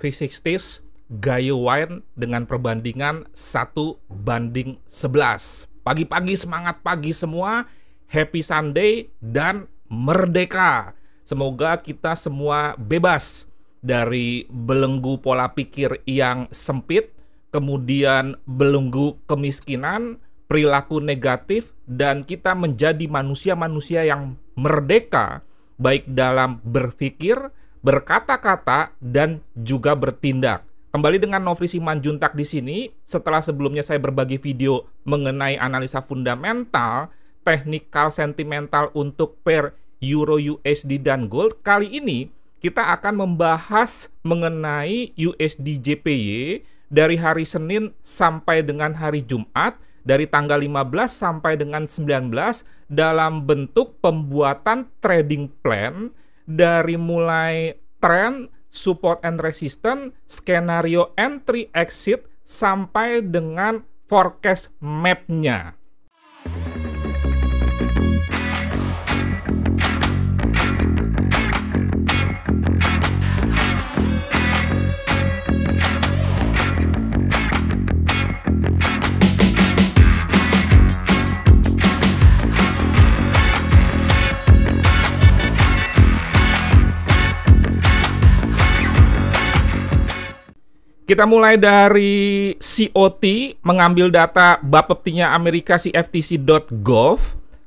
V60s Gayo Wine dengan perbandingan 1 banding 11. Pagi-pagi semangat pagi semua, happy Sunday dan merdeka. Semoga kita semua bebas dari belenggu pola pikir yang sempit, kemudian belenggu kemiskinan, perilaku negatif dan kita menjadi manusia-manusia yang merdeka baik dalam berpikir berkata-kata dan juga bertindak. Kembali dengan Novri Simanjuntak di sini, setelah sebelumnya saya berbagi video mengenai analisa fundamental, teknikal, sentimental untuk pair Euro USD dan Gold, kali ini kita akan membahas mengenai USD JPY dari hari Senin sampai dengan hari Jumat, dari tanggal 15 sampai dengan 19 dalam bentuk pembuatan trading plan dari mulai trend, support and resistance, skenario entry exit sampai dengan forecast map-nya. Kita mulai dari COT mengambil data Bapeptinya Amerika CFTC.gov.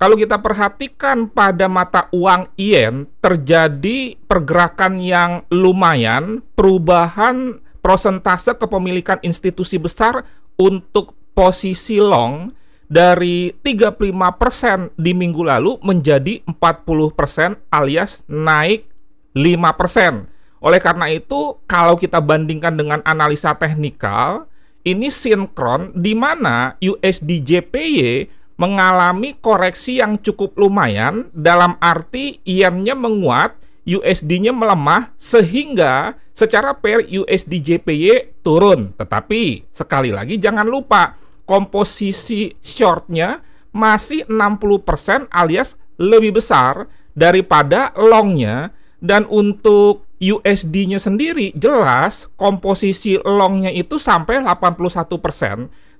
Kalau kita perhatikan pada mata uang yen terjadi pergerakan yang lumayan, perubahan prosentase kepemilikan institusi besar untuk posisi long dari 35% di minggu lalu menjadi 40% alias naik 5%. Oleh karena itu, kalau kita bandingkan dengan analisa teknikal, ini sinkron di mana USD JPY mengalami koreksi yang cukup lumayan dalam arti yen-nya menguat, USD-nya melemah sehingga secara pair USD JPY turun. Tetapi sekali lagi jangan lupa komposisi short-nya masih 60% alias lebih besar daripada long-nya dan untuk USD-nya sendiri jelas komposisi longnya itu sampai 81%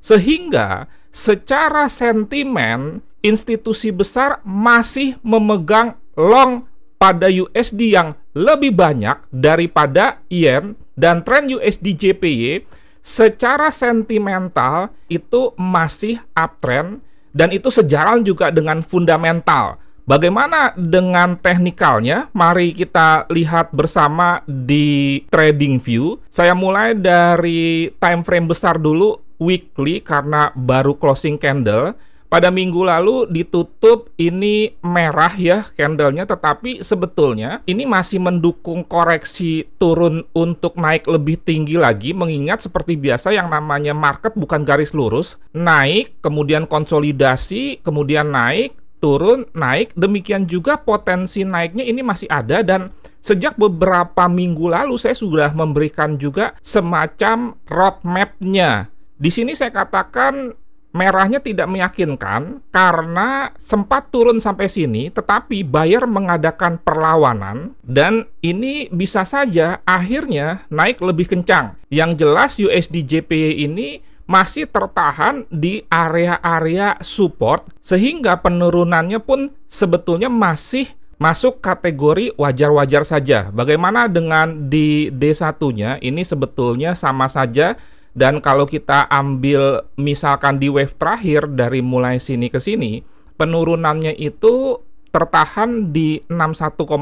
sehingga secara sentimen institusi besar masih memegang long pada USD yang lebih banyak daripada yen dan tren USD JPY secara sentimental itu masih uptrend dan itu sejalan juga dengan fundamental Bagaimana dengan teknikalnya? Mari kita lihat bersama di trading view. Saya mulai dari time frame besar dulu weekly karena baru closing candle. Pada minggu lalu ditutup ini merah ya candlenya tetapi sebetulnya ini masih mendukung koreksi turun untuk naik lebih tinggi lagi mengingat seperti biasa yang namanya market bukan garis lurus naik kemudian konsolidasi kemudian naik turun, naik. Demikian juga potensi naiknya ini masih ada dan sejak beberapa minggu lalu saya sudah memberikan juga semacam roadmap-nya. Di sini saya katakan merahnya tidak meyakinkan karena sempat turun sampai sini tetapi buyer mengadakan perlawanan dan ini bisa saja akhirnya naik lebih kencang. Yang jelas USD JPY ini masih tertahan di area-area support sehingga penurunannya pun sebetulnya masih masuk kategori wajar-wajar saja. Bagaimana dengan di D1-nya? Ini sebetulnya sama saja dan kalau kita ambil misalkan di wave terakhir dari mulai sini ke sini, penurunannya itu tertahan di 61,8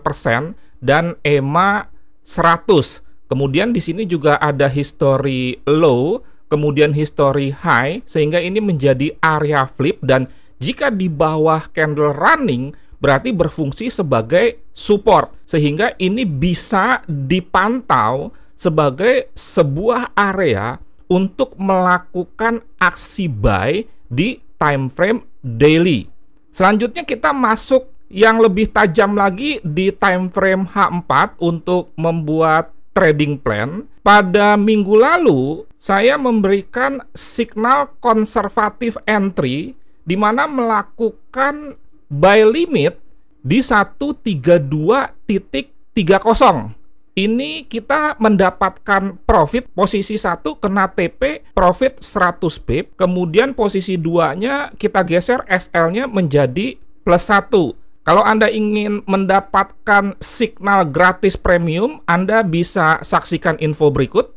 persen dan EMA 100. Kemudian di sini juga ada history low kemudian history high sehingga ini menjadi area flip dan jika di bawah candle running berarti berfungsi sebagai support sehingga ini bisa dipantau sebagai sebuah area untuk melakukan aksi buy di time frame daily. Selanjutnya kita masuk yang lebih tajam lagi di time frame H4 untuk membuat trading plan, pada minggu lalu saya memberikan signal konservatif entry di mana melakukan buy limit di 132.30. Ini kita mendapatkan profit posisi satu kena TP profit 100 pip, kemudian posisi 2-nya kita geser SL-nya menjadi plus 1 kalau Anda ingin mendapatkan signal gratis premium, Anda bisa saksikan info berikut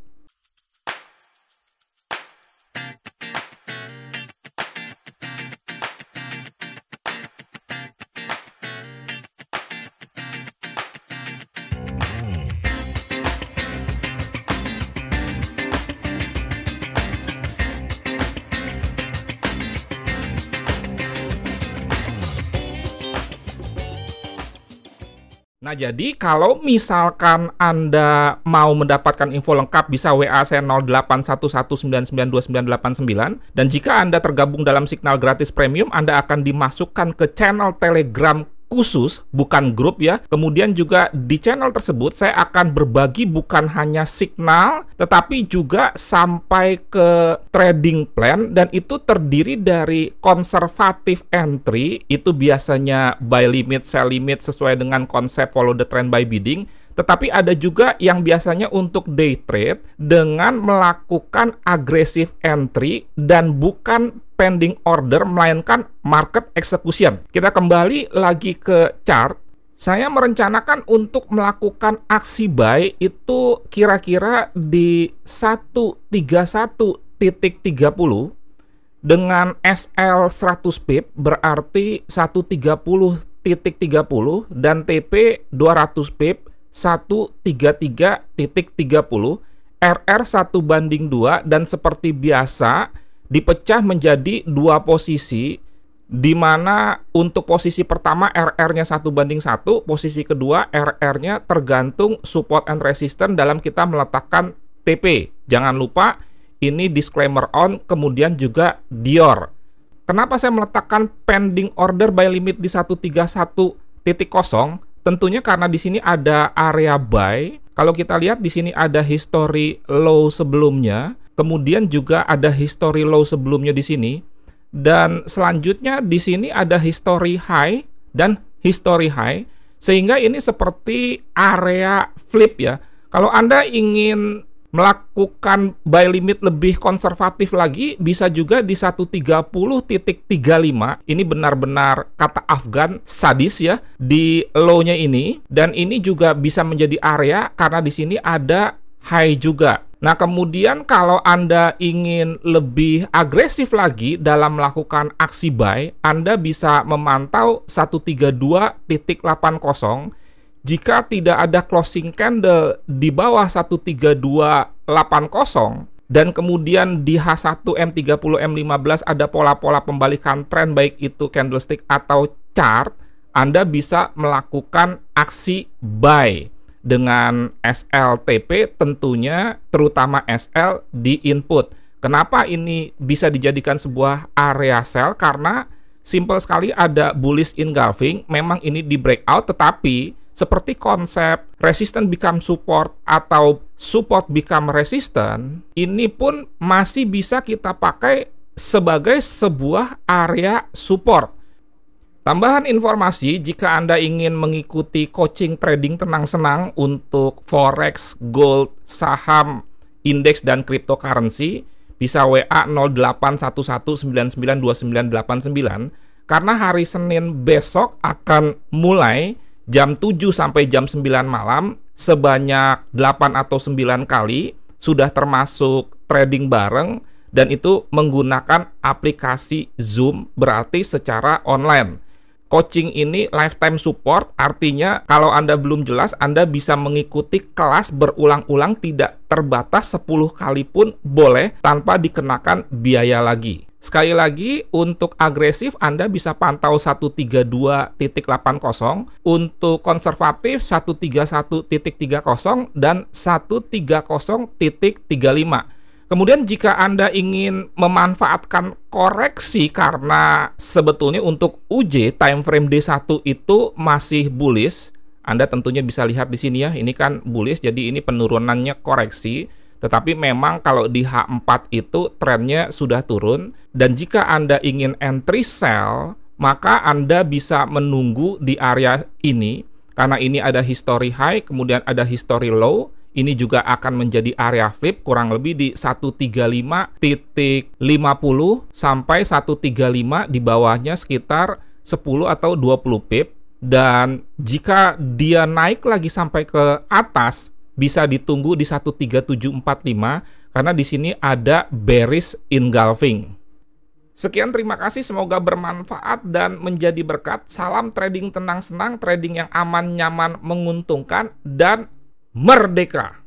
Nah, jadi kalau misalkan Anda mau mendapatkan info lengkap bisa WA saya 0811992989 dan jika Anda tergabung dalam signal gratis premium, Anda akan dimasukkan ke channel Telegram khusus, bukan grup ya. Kemudian juga di channel tersebut saya akan berbagi bukan hanya signal, tetapi juga sampai ke trading plan dan itu terdiri dari konservatif entry, itu biasanya buy limit, sell limit sesuai dengan konsep follow the trend by bidding tetapi ada juga yang biasanya untuk day trade dengan melakukan agresif entry dan bukan pending order melainkan market execution. Kita kembali lagi ke chart. Saya merencanakan untuk melakukan aksi buy itu kira-kira di 131.30 dengan SL 100 pip berarti 130.30 dan TP 200 pip 133.30 RR 1 banding 2 dan seperti biasa dipecah menjadi dua posisi di mana untuk posisi pertama RR-nya 1 banding 1, posisi kedua RR-nya tergantung support and resistance dalam kita meletakkan TP. Jangan lupa ini disclaimer on kemudian juga Dior. Kenapa saya meletakkan pending order by limit di 131.0 Tentunya karena di sini ada area buy. Kalau kita lihat di sini ada history low sebelumnya, kemudian juga ada history low sebelumnya di sini dan selanjutnya di sini ada history high dan history high sehingga ini seperti area flip ya. Kalau Anda ingin melakukan buy limit lebih konservatif lagi bisa juga di 130.35 ini benar-benar kata Afgan sadis ya di low-nya ini dan ini juga bisa menjadi area karena di sini ada high juga Nah, kemudian kalau Anda ingin lebih agresif lagi dalam melakukan aksi buy, Anda bisa memantau 132.80 jika tidak ada closing candle di bawah 13280 dan kemudian di H1 M30 M15 ada pola-pola pembalikan tren baik itu candlestick atau chart, Anda bisa melakukan aksi buy dengan SLTP tentunya terutama SL di input. Kenapa ini bisa dijadikan sebuah area sell? Karena simple sekali ada bullish engulfing, memang ini di breakout tetapi seperti konsep resistance become support atau support become resistant, ini pun masih bisa kita pakai sebagai sebuah area support. Tambahan informasi jika Anda ingin mengikuti coaching trading tenang-senang untuk forex, gold, saham, indeks dan cryptocurrency, bisa WA 0811992989 karena hari Senin besok akan mulai jam 7 sampai jam 9 malam sebanyak 8 atau 9 kali sudah termasuk trading bareng dan itu menggunakan aplikasi Zoom berarti secara online coaching ini lifetime support artinya kalau Anda belum jelas Anda bisa mengikuti kelas berulang-ulang tidak terbatas 10 kali pun boleh tanpa dikenakan biaya lagi. Sekali lagi, untuk agresif Anda bisa pantau 132.80, untuk konservatif 131.30 dan 130.35. Kemudian jika Anda ingin memanfaatkan koreksi karena sebetulnya untuk UJ time frame D1 itu masih bullish, Anda tentunya bisa lihat di sini ya, ini kan bullish jadi ini penurunannya koreksi. Tetapi memang kalau di H4 itu trennya sudah turun dan jika Anda ingin entry sell maka Anda bisa menunggu di area ini karena ini ada history high kemudian ada history low ini juga akan menjadi area flip kurang lebih di 135.50 sampai 135 di bawahnya sekitar 10 atau 20 pip dan jika dia naik lagi sampai ke atas bisa ditunggu di 13745 karena di sini ada bearish engulfing. Sekian terima kasih semoga bermanfaat dan menjadi berkat. Salam trading tenang senang, trading yang aman nyaman menguntungkan dan merdeka.